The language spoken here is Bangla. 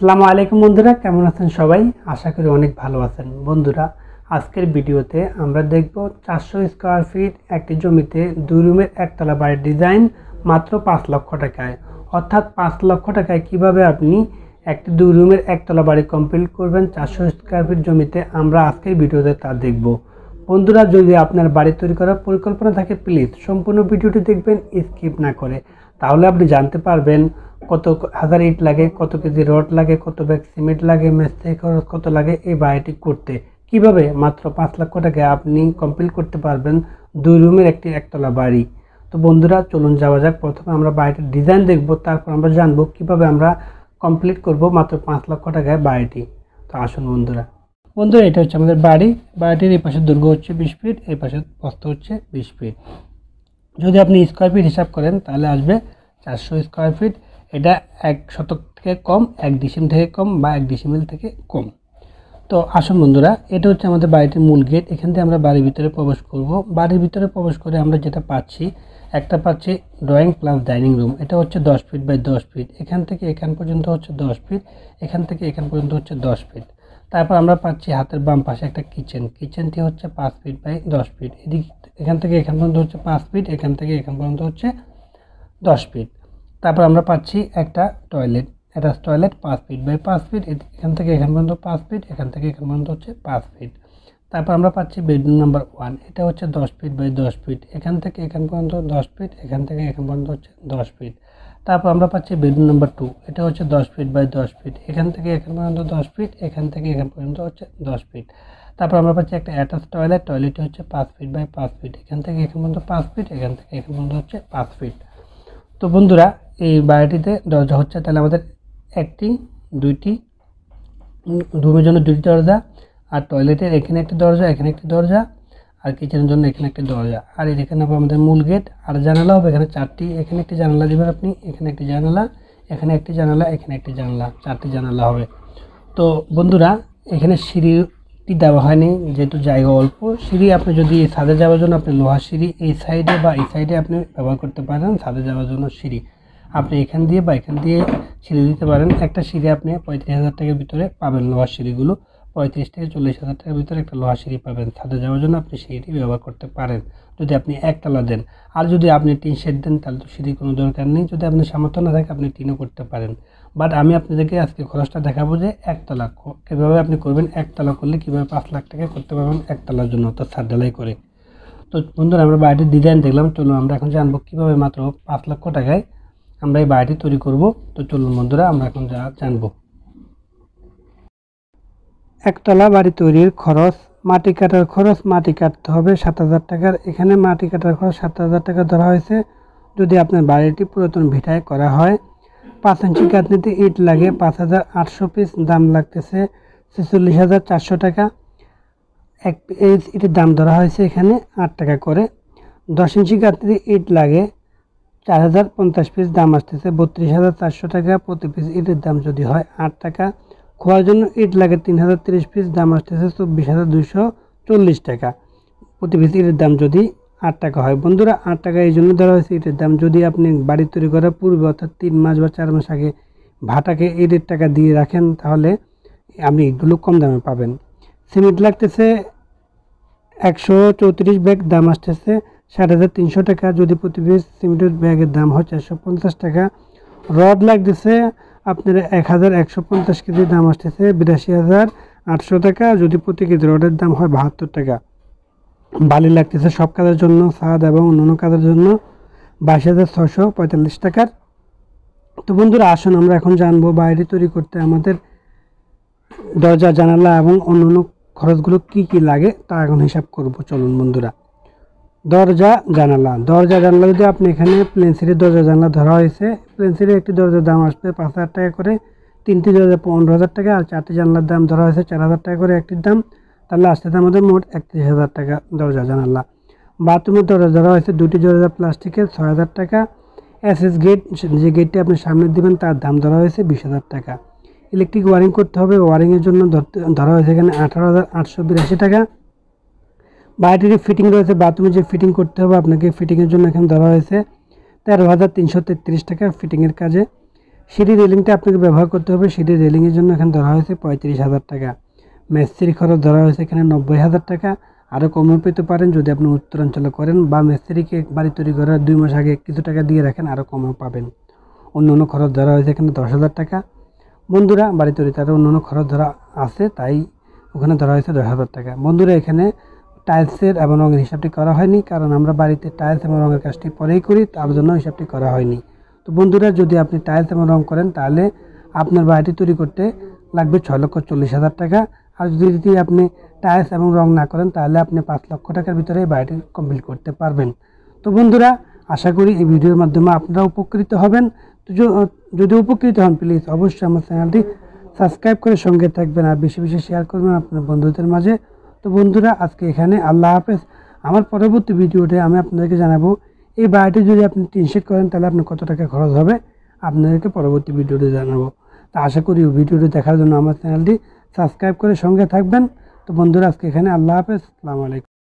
সালামু আলাইকুম বন্ধুরা কেমন আছেন সবাই আশা করি অনেক ভালো আছেন বন্ধুরা আজকের ভিডিওতে আমরা দেখব চারশো স্কোয়ার ফিট একটি জমিতে দুই রুমের একতলা বাড়ির ডিজাইন মাত্র পাঁচ লক্ষ টাকায় অর্থাৎ পাঁচ লক্ষ টাকায় কিভাবে আপনি একটি দুই রুমের একতলা বাড়ি কমপ্লিট করবেন চারশো স্কোয়ার ফিট জমিতে আমরা আজকের ভিডিওতে তা দেখব বন্ধুরা যদি আপনার বাড়ি তৈরি করার পরিকল্পনা থাকে প্লিজ সম্পূর্ণ ভিডিওটি দেখবেন স্কিপ না করে তাহলে আপনি জানতে পারবেন কত হাজার ইট লাগে কত কেজি রড লাগে কত ব্যাগ সিমেন্ট লাগে মেস্তে খরচ কত লাগে এই বাড়িটি করতে কিভাবে মাত্র পাঁচ লক্ষ টাকায় আপনি কমপ্লিট করতে পারবেন দুই রুমের একটি একতলা বাড়ি তো বন্ধুরা চলুন যাওয়া যাক প্রথমে আমরা বাড়িটির ডিজাইন দেখব তারপর আমরা জানবো কিভাবে আমরা কমপ্লিট করব মাত্র পাঁচ লক্ষ টাকায় বাড়িটি তো আসুন বন্ধুরা বন্ধু এটা হচ্ছে আমাদের বাড়ি বাড়িটির এই পাশে দুর্গ হচ্ছে বিশ ফিট এই পাশে প্রস্ত হচ্ছে বিশ ফিট যদি আপনি স্কোয়ার ফিট হিসাব করেন তাহলে আসবে চারশো স্কোয়ার ফিট এটা এক শতক থেকে কম এক ডিসিম থেকে কম বা এক ডিসিমিল থেকে কম তো আসুন বন্ধুরা এটা হচ্ছে আমাদের বাড়িটির মূল গেট এখান থেকে আমরা বাড়ির ভিতরে প্রবেশ করব বাড়ির ভিতরে প্রবেশ করে আমরা যেটা পাচ্ছি একটা পাচ্ছি ড্রয়িং প্লাস ডাইনিং রুম এটা হচ্ছে দশ ফিট বাই দশ ফিট এখান থেকে এখান পর্যন্ত হচ্ছে দশ ফিট এখান থেকে এখান পর্যন্ত হচ্ছে দশ ফিট তারপর আমরা পাচ্ছি হাতের বাম পাশে একটা কিচেন কিচেনটি হচ্ছে পাঁচ ফিট বাই দশ ফিট এদিক এখান থেকে এখান পর্যন্ত হচ্ছে পাঁচ ফিট এখান থেকে এখান পর্যন্ত হচ্ছে দশ ফিট তারপর আমরা পাচ্ছি একটা টয়লেট অ্যাটাচ টয়লেট পাঁচ ফিট বাই পাঁচ ফিট এখান থেকে এখান পর্যন্ত পাঁচ ফিট এখান থেকে এখান পর্যন্ত হচ্ছে পাঁচ ফিট তারপর আমরা পাচ্ছি বেডরুম নাম্বার ওয়ান এটা হচ্ছে দশ ফিট বাই দশ ফিট এখান থেকে এখান পর্যন্ত দশ ফিট এখান থেকে এখান পর্যন্ত হচ্ছে দশ ফিট তারপর আমরা পাচ্ছি বেডরুম নাম্বার টু এটা হচ্ছে দশ ফিট বাই দশ ফিট এখান থেকে এখান পর্যন্ত দশ ফিট এখান থেকে এখান পর্যন্ত হচ্ছে দশ ফিট তারপর আমরা পাচ্ছি একটা অ্যাটাচ টয়লেট টয়লেট হচ্ছে পাঁচ ফিট বাই পাঁচ ফিট এখান থেকে এখান পর্যন্ত পাঁচ ফিট এখান থেকে এখান পর্যন্ত হচ্ছে পাঁচ ফিট তো বন্ধুরা এই বাড়িটিতে দরজা হচ্ছে তাহলে আমাদের একটি দুইটি রুমের জন্য দুটি দরজা আর টয়লেটের এখানে একটি দরজা এখানে একটি দরজা আর কিচেনের জন্য এখানে একটি দরজা আর এখানে হবে আমাদের মূল গেট আর জানালা হবে এখানে চারটি এখানে একটি জানালা দেবেন আপনি এখানে একটি জানালা এখানে একটি জানালা এখানে একটি জানালা চারটি জানালা হবে তো বন্ধুরা এখানে সিঁড়িটি দেওয়া হয়নি যেহেতু জায়গা অল্প সিঁড়ি আপনি যদি ছাদে যাওয়ার জন্য আপনি লোহা সিঁড়ি এই সাইডে বা এই সাইডে আপনি ব্যবহার করতে পারেন ছাদে যাওয়ার জন্য সিঁড়ি আপনি এখান দিয়ে বা এখান দিয়ে সিঁড়ি দিতে পারেন একটা সিঁড়ি আপনি পঁয়ত্রিশ হাজার টাকার ভিতরে পাবেন লোহার সিঁড়িগুলো পঁয়ত্রিশ থেকে চল্লিশ হাজার টাকার ভিতরে একটা লোহা সিঁড়ি পাবেন ছাদে যাওয়ার জন্য আপনি সিঁড়িটি ব্যবহার করতে পারেন যদি আপনি একতলা দেন আর যদি আপনি টিন শেড দেন তাহলে তো সিঁড়ি কোনো দরকার নেই যদি আপনি সামর্থ্য না থাকে আপনি টিনও করতে পারেন বাট আমি আপনাদেরকে আজকে খরচটা দেখাবো যে একতলা কীভাবে আপনি করবেন একতলা করলে কীভাবে পাঁচ লাখ টাকা করতে পারবেন একতলার জন্য অর্থাৎ ছাদ ঢালাই করে তো বন্ধুরা আমরা বাড়িটির ডিজাইন দেখলাম চলুন আমরা এখন জানবো কীভাবে মাত্র পাঁচ লক্ষ টাকায় আমরা এই বাড়িটি তৈরি করব তো চলুন বন্ধুরা আমরা এখন যা জানবো একতলা বাড়ি তৈরির খরচ মাটি কাটার খরচ মাটি কাটতে হবে সাত হাজার টাকার এখানে মাটি কাটার খরচ সাত হাজার টাকা ধরা হয়েছে যদি আপনার বাড়িটি পুরাতন ভিটায় করা হয় পাঁচ ইঞ্চি গাঁথনিতে ইট লাগে পাঁচ হাজার আটশো পিস দাম লাগতেছে ছেচল্লিশ হাজার চারশো টাকা এক পিস ইটের দাম ধরা হয়েছে এখানে আট টাকা করে দশ ইঞ্চি গাঁথনিতে ইট লাগে চার হাজার পঞ্চাশ পিস দাম আসতেছে বত্রিশ হাজার চারশো টাকা প্রতি পিস ইটের দাম যদি হয় আট টাকা খোয়ার জন্য ইট লাগে তিন হাজার তিরিশ পিস দাম আসতেছে চব্বিশ হাজার দুশো চল্লিশ টাকা প্রতি পিস ইটের দাম যদি আট টাকা হয় বন্ধুরা আট টাকা এই জন্য ধরা হয়েছে ইটের দাম যদি আপনি বাড়ি তৈরি করার পূর্বে অর্থাৎ তিন মাস বা চার মাস আগে ভাটাকে ইটের টাকা দিয়ে রাখেন তাহলে আপনি ইটগুলো কম দামে পাবেন সিমেন্ট লাগতেছে একশো চৌত্রিশ ব্যাগ দাম আসতেছে ষাট হাজার তিনশো টাকা যদি প্রতি পিস সিমেন্টের ব্যাগের দাম হয় চারশো পঞ্চাশ টাকা রড লাগতেছে আপনার এক হাজার একশো পঞ্চাশ কেজির দাম আসতেছে বিরাশি হাজার আটশো টাকা যদি প্রতি কেজির ওটার দাম হয় বাহাত্তর টাকা বালি লাগতেছে সব কাজের জন্য সাদ এবং অন্যান্য কাজের জন্য বাইশ হাজার ছশো পঁয়তাল্লিশ টাকার তো বন্ধুরা আসুন আমরা এখন জানবো বাইরে তৈরি করতে আমাদের দরজা জানালা এবং অন্যান্য খরচগুলো কি কি লাগে তা এখন হিসাব করব চলুন বন্ধুরা দরজা জানালা দরজা জানালা যদি আপনি এখানে প্লেন সিটের দরজা জানালা ধরা হয়েছে প্লেন একটি দরজার দাম আসবে পাঁচ হাজার টাকা করে তিনটি দরজা পনেরো হাজার টাকা আর চারটি জানলার দাম ধরা হয়েছে চার হাজার টাকা করে একটির দাম তাহলে আসতে আমাদের মোট একত্রিশ হাজার টাকা দরজা জানালা বাথরুমের দরজা ধরা হয়েছে দুটি দরজা প্লাস্টিকের ছয় হাজার টাকা এসএস গেট যে গেটটি আপনি সামনে দেবেন তার দাম ধরা হয়েছে বিশ হাজার টাকা ইলেকট্রিক ওয়ারিং করতে হবে ওয়ারিংয়ের জন্য ধরা হয়েছে এখানে আঠারো হাজার আটশো বিরাশি টাকা বাড়িটির ফিটিং রয়েছে বাথরুমে যে ফিটিং করতে হবে আপনাকে ফিটিংয়ের জন্য এখানে ধরা হয়েছে তেরো হাজার তিনশো তেত্রিশ টাকা ফিটিংয়ের কাজে সিঁড়ি রেলিংটা আপনাকে ব্যবহার করতে হবে সিঁড়ি রেলিংয়ের জন্য এখানে ধরা হয়েছে পঁয়ত্রিশ হাজার টাকা মেস্ত্রির খরচ ধরা হয়েছে এখানে নব্বই হাজার টাকা আরও কমও পেতে পারেন যদি আপনি উত্তরাঞ্চলে করেন বা মিস্ত্রিকে বাড়ি তৈরি করার দুই মাস আগে কিছু টাকা দিয়ে রাখেন আরও কমও পাবেন অন্য অন্য খরচ ধরা হয়েছে এখানে দশ হাজার টাকা বন্ধুরা বাড়ি তৈরি তাদের অন্য অন্য খরচ ধরা আছে তাই ওখানে ধরা হয়েছে দশ হাজার টাকা বন্ধুরা এখানে টাইলসের এবং রঙের হিসাবটি করা হয়নি কারণ আমরা বাড়িতে টাইলস এবং রঙের কাজটি পরেই করি তার জন্য হিসাবটি করা হয়নি তো বন্ধুরা যদি আপনি টাইলস এবং রঙ করেন তাহলে আপনার বাড়িটি তৈরি করতে লাগবে ছয় লক্ষ চল্লিশ হাজার টাকা আর যদি যদি আপনি টাইলস এবং রং না করেন তাহলে আপনি পাঁচ লক্ষ টাকার ভিতরে এই বাড়িটি কমপ্লিট করতে পারবেন তো বন্ধুরা আশা করি এই ভিডিওর মাধ্যমে আপনারা উপকৃত হবেন যদি উপকৃত হন প্লিজ অবশ্যই আমার চ্যানেলটি সাবস্ক্রাইব করে সঙ্গে থাকবেন আর বেশি বেশি শেয়ার করবেন আপনার বন্ধুদের মাঝে তো বন্ধুরা আজকে এখানে আল্লাহ হাফেজ আমার পরবর্তী ভিডিওতে আমি আপনাদেরকে জানাবো এই বাড়িটি যদি আপনি টিনশেট করেন তাহলে আপনার কত টাকা খরচ হবে আপনাদেরকে পরবর্তী ভিডিওতে জানাবো তা আশা করি ভিডিওটি দেখার জন্য আমার চ্যানেলটি সাবস্ক্রাইব করে সঙ্গে থাকবেন তো বন্ধুরা আজকে এখানে আল্লাহ হাফেজ আলাইকুম